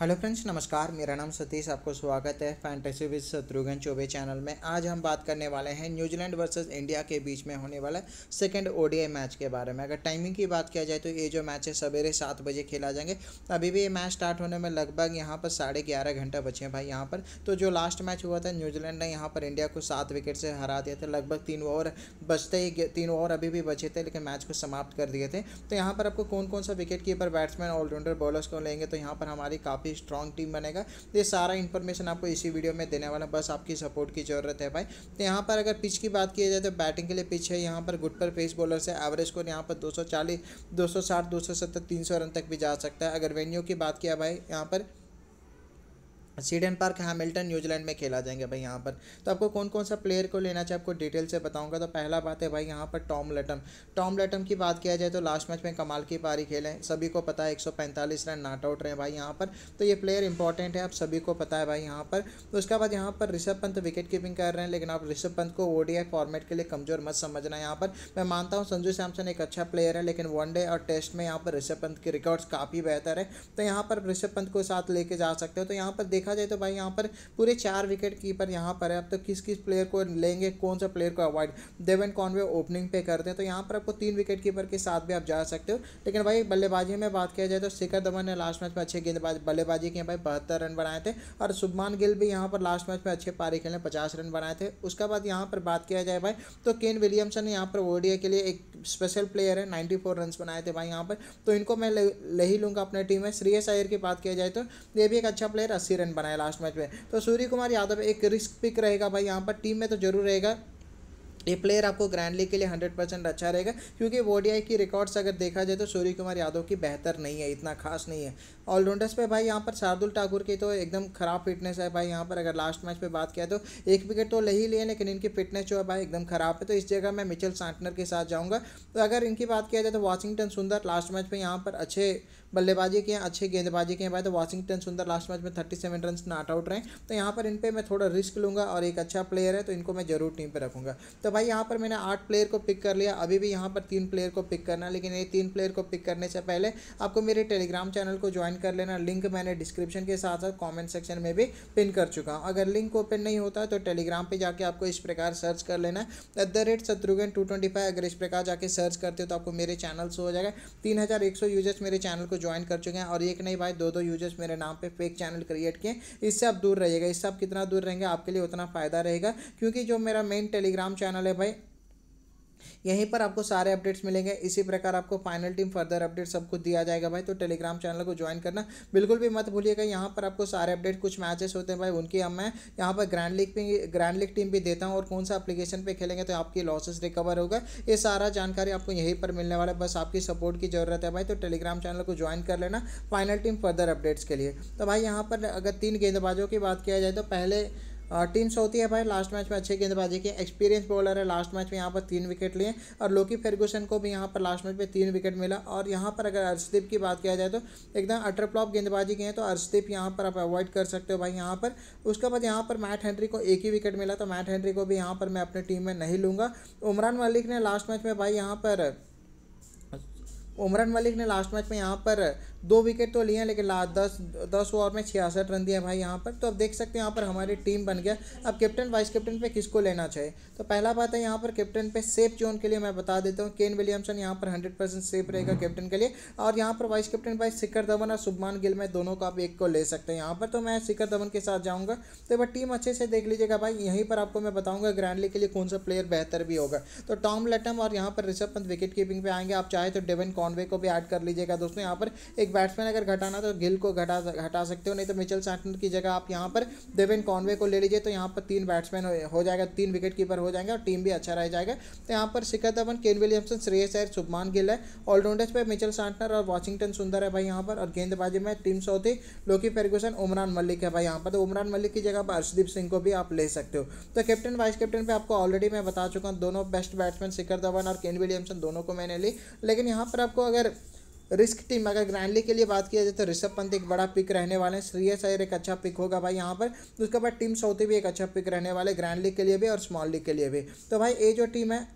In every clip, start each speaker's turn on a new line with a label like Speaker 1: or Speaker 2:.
Speaker 1: hello friends नमस्कार मेरा नाम सतीश आपको स्वागत है fantasy with Shatrughan Chaubey channel में आज हम बात करने वाले हैं न्यूजीलैंड वर्सेस इंडिया के बीच में होने वाला सेकंड ओडीआई मैच के बारे में अगर टाइमिंग की बात किया जाए तो ये जो मैच है सवेरे सात बजे खेला जाएंगे अभी भी ये मैच स्टार्ट होने में लगभग यहाँ पर साढ़े ग्यारह घंटा बचे हैं भाई यहाँ पर तो जो लास्ट मैच हुआ था न्यूजीलैंड ने यहाँ पर इंडिया को सात विकेट से हरा दिया था लगभग तीन ओवर बचते ही तीन ओवर अभी भी बचे थे लेकिन मैच को समाप्त कर दिए थे तो यहाँ पर आपको कौन कौन सा wicket keeper batsman allrounder bowlers को लेंगे तो यहाँ पर हमारी काफ़ी काफ़ी स्ट्रॉन्ग टीम बनेगा ये सारा इन्फॉर्मेशन आपको इसी वीडियो में देने वाला बस आपकी सपोर्ट की ज़रूरत है भाई तो यहाँ पर अगर पिच की बात की जाए तो बैटिंग के लिए पिच है यहाँ पर गुड पर पेस बॉलर से एवरेज स्कोर यहाँ पर 240 260 270 300 रन तक भी जा सकता है अगर वेन्यू की बात किया भाई यहाँ पर सीडन पार्क हैमिल्टन न्यूजीलैंड में खेला जाएंगे भाई यहाँ पर तो आपको कौन कौन सा प्लेयर को लेना चाहिए आपको डिटेल से बताऊंगा तो पहला बात है भाई यहाँ पर टॉम लेटम टॉम लेटम की बात किया जाए तो लास्ट मैच में कमाल की पारी खेले सभी को पता है 145 रन नॉट आउट रहे भाई यहाँ पर तो ये प्लेयर इंपॉर्टेंट है आप सभी को पता है भाई यहाँ पर तो उसके बाद यहाँ पर ऋषभ पंत विकेट कीपिंग कर रहे हैं लेकिन आप ऋषभ पंत को ओ फॉर्मेट के लिए कमजोर मत समझना यहाँ पर मैं मानता हूँ संजू सैमसन एक अच्छा प्लेयर है लेकिन वनडे और टेस्ट में यहाँ पर ऋषभ पंत के रिकॉर्ड्स काफ़ी बेहतर है तो यहाँ पर ऋषभ पंत को साथ लेके जा सकते हो तो यहाँ पर देख देखा जाए तो भाई यहाँ पर पूरे चार विकेट कीपर यहाँ पर है अब तो किस किस प्लेयर को लेंगे कौन सा प्लेयर को अवॉइड देवन कॉनवे ओपनिंग पे करते हैं तो यहाँ पर आपको तीन विकेट कीपर के साथ भी आप जा सकते हो लेकिन भाई बल्लेबाजी में बात किया जाए तो शिखर धवन ने लास्ट मैच में अच्छे गेंदबाज बल्लेबाजी की भाई बहत्तर रन बनाए थे और शुभमान गिल भी यहाँ पर लास्ट मैच में अच्छे पारी खेलने पचास रन बनाए थे उसके बाद यहाँ पर बात किया जाए भाई तो केन विलियमसन यहाँ पर ओडिया के लिए एक स्पेशल प्लेयर है नाइन्टी फोर रन बनाए थे भाई यहाँ पर तो इनको मैं ले, ही लूँगा अपने टीम में श्रीएस अयर की बात किया जाए तो ये भी एक अच्छा प्लेयर अस्सी रन बनाया लास्ट मैच में तो सूर्य कुमार यादव एक रिस्क पिक रहेगा भाई यहाँ पर टीम में तो जरूर रहेगा ये प्लेयर आपको ग्रैंड लीग के लिए हंड्रेड परसेंट अच्छा रहेगा क्योंकि वोडीआई की रिकॉर्ड्स अगर देखा जाए तो सूर्य कुमार यादव की बेहतर नहीं है इतना खास नहीं है ऑलराउंडर्स पे भाई यहाँ पर शार्दुल ठाकुर की तो एकदम खराब फिटनेस है भाई यहाँ पर अगर लास्ट मैच पे बात किया तो एक विकेट तो ले ही लिए लेकिन इनकी फिटनेस जो है भाई एकदम खराब है तो इस जगह मैं मिचल सांटनर के साथ जाऊँगा तो अगर इनकी बात किया जाए तो वाशिंगटन सुंदर लास्ट मैच में यहाँ पर अच्छे बल्लेबाजी के हैं अच्छे गेंदबाजी के हैं भाई तो वाशिंगटन सुंदर लास्ट मैच में thirty seven run not out रहे तो यहाँ पर इन पर मैं थोड़ा रिस्क लूँगा और एक अच्छा प्लेयर है तो इनको मैं जरूर टीम पर रखूँगा तो भाई यहाँ पर मैंने आठ प्लेयर को पिक कर लिया अभी भी यहाँ पर तीन प्लेयर को पिक करना लेकिन ये तीन प्लेयर को पिक करने से पहले आपको मेरे टेलीग्राम चैनल को ज्वाइन कर लेना लिंक मैंने डिस्क्रिप्शन के साथ साथ कॉमेंट सेक्शन में भी पिन कर चुका हूँ अगर लिंक ओपन नहीं होता है तो टेलीग्राम पर जाके आपको इस प्रकार सर्च कर लेना है at the rate Shatrughan two twenty five अगर इस प्रकार जाके सर्च करते हो तो आपको मेरे चैनल से हो जाएगा तीन हज़ार एक सौ यूजर्स मेरे चैनल को ज्वाइन कर चुके हैं और एक नहीं भाई दो दो यूजर्स मेरे नाम पे फेक चैनल क्रिएट किए इससे आप दूर रहिएगा इससे आप कितना दूर रहेंगे आपके लिए उतना फ़ायदा रहेगा क्योंकि जो मेरा मेन टेलीग्राम चैनल चैनल है भाई यहीं पर आपको सारे अपडेट्स मिलेंगे इसी प्रकार आपको फाइनल टीम फर्दर अपडेट सब कुछ दिया जाएगा भाई तो टेलीग्राम चैनल को ज्वाइन करना बिल्कुल भी मत भूलिएगा यहाँ पर आपको सारे अपडेट कुछ मैचेस होते हैं भाई उनकी हम मैं यहाँ पर ग्रैंड लीग भी ग्रैंड लीग टीम भी देता हूँ और कौन सा अपलीकेशन पर खेलेंगे तो आपकी लॉसेस रिकवर होगा ये सारा जानकारी आपको यहीं पर मिलने वाला है बस आपकी सपोर्ट की ज़रूरत है भाई तो टेलीग्राम चैनल को ज्वाइन कर लेना फाइनल टीम फर्दर अपडेट्स के लिए तो भाई यहाँ पर अगर तीन गेंदबाजों की बात किया जाए तो पहले टीम होती है भाई लास्ट मैच में अच्छे गेंदबाजी की एक्सपीरियंस बॉलर है लास्ट मैच में यहाँ पर तीन विकेट लिए और लोकी फेरगुसन को भी यहाँ पर लास्ट मैच में तीन विकेट मिला और यहाँ पर अगर अर्शदीप की बात किया जाए तो एकदम अटर गेंदबाजी के हैं तो अर्शदीप यहाँ पर आप अवॉइड कर सकते हो भाई यहाँ पर उसके बाद यहाँ पर मैट हेनरी को एक ही विकेट मिला तो मैट हेनरी को भी यहाँ पर मैं अपनी टीम में नहीं लूँगा उमरान मलिक ने लास्ट मैच में भाई यहाँ पर उमरान मलिक ने लास्ट मैच में यहाँ पर दो विकेट तो लिए हैं लेकिन लास्ट दस दस ओवर में छियासठ रन दिए भाई यहाँ पर तो अब देख सकते हैं यहाँ पर हमारी टीम बन गया अब कैप्टन वाइस कैप्टन पे किसको लेना चाहिए तो पहला बात है यहाँ पर कैप्टन पे सेफ जोन के लिए मैं बता देता हूँ केन विलियमसन यहाँ पर हंड्रेड परसेंट सेफ रहेगा कैप्टन के लिए और यहाँ पर वाइस कैप्टन भाई शिखर धवन और सुभमान गिल में दोनों को आप एक को ले सकते हैं यहाँ पर तो मैं शिखर धवन के साथ जाऊँगा तो एक टीम अच्छे से देख लीजिएगा भाई यहीं पर आपको मैं बताऊँगा ग्रैंडली के लिए कौन सा प्लेयर बेहतर भी होगा तो टॉम लेटम और यहाँ पर ऋषभ पंत विकेट कीपिंग पे आएंगे आप चाहे तो डेवन कॉनवे को भी ऐड कर लीजिएगा दोस्तों यहाँ पर एक बैट्समैन अगर घटाना तो गिल को घटा घटा सकते हो नहीं तो मिचल सैंटनर की जगह आप यहाँ पर देवेन कॉनवे को ले लीजिए तो यहाँ पर तीन बैट्समैन हो जाएगा तीन विकेट कीपर हो जाएंगे और टीम भी अच्छा रह जाएगा तो यहाँ पर शिखर धवन केन विलियमसन श्रेयस है शुभमान गिल है ऑलराउंडर्स पर मिचल सैटनर और वॉशिंगटन सुंदर है भाई यहाँ पर और गेंदबाजी में team Southee Lockie Ferguson Umran Malik है भाई यहाँ पर तो उमरान मलिक की जगह पर अर्षदीप सिंह को भी आप ले सकते हो तो कैप्टन वाइस कैप्टन पर आपको ऑलरेडी मैं बता चुका हूँ दोनों बेस्ट बैट्समैन शिखर धवन और केन विलियमसन दोनों को मैंने ली लेकिन यहाँ पर आपको अगर रिस्क टीम अगर ग्रैंडली के लिए बात किया जाए तो ऋषभ पंत एक बड़ा पिक रहने वाले हैं श्रेयस अयर एक अच्छा पिक होगा भाई यहाँ पर उसके बाद टीम सौती भी एक अच्छा पिक रहने वाले ग्रैंड लीग के लिए भी और स्मॉल लीग के लिए भी तो भाई ये जो टीम है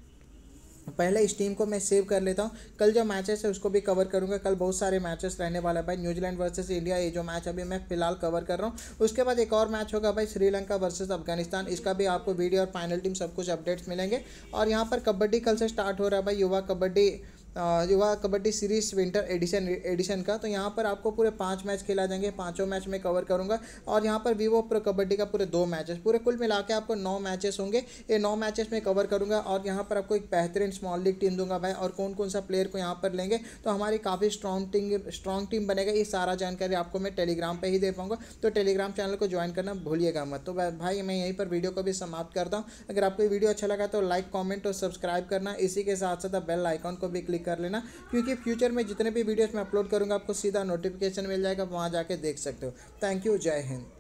Speaker 1: पहले इस टीम को मैं सेव कर लेता हूँ कल जो मैचेस है उसको भी कवर करूँगा कल बहुत सारे मैचेस रहने वाला है भाई न्यूजीलैंड वर्सेस इंडिया ये जो मैच अभी मैं फिलहाल कवर कर रहा हूँ उसके बाद एक और मैच होगा भाई श्रीलंका वर्सेस अफगानिस्तान इसका भी आपको वीडियो और फाइनल टीम सब कुछ अपडेट्स मिलेंगे और यहाँ पर कबड्डी कल से स्टार्ट हो रहा है भाई Yuva kabaddi Yuva kabaddi series winter edition edition का तो यहाँ पर आपको पूरे पाँच मैच खेला जाएंगे पाँचों मैच में कवर करूँगा और यहाँ पर वीवो प्रो कबड्डी का पूरे दो मैचेस पूरे कुल मिला के आपको नौ मैचेस होंगे ये नौ मैचेस में कवर करूँगा और यहाँ पर आपको एक बेहतरीन स्मॉल लीग टीम दूंगा भाई और कौन कौन सा प्लेयर को यहाँ पर लेंगे तो हमारी काफ़ी स्ट्रॉन्ग टीम स्ट्रॉन्ग टीम बनेगा ये सारा जानकारी आपको मैं टेलीग्राम पर ही दे पाऊँगा तो टेलीग्राम चैनल को ज्वाइन करना भूलिएगा मत तो भाई मैं यहीं पर वीडियो को भी समाप्त करता हूँ अगर आपको वीडियो अच्छा लगा तो लाइक कॉमेंट और सब्सक्राइब करना इसी के साथ साथ बेल आइकॉन को भी क्लिक कर लेना क्योंकि फ्यूचर में जितने भी वीडियोज़ मैं अपलोड करूँगा आपको सीधा नोटिफिकेशन मिल जाएगा वहाँ जाके देख सकते हो थैंक यू जय हिंद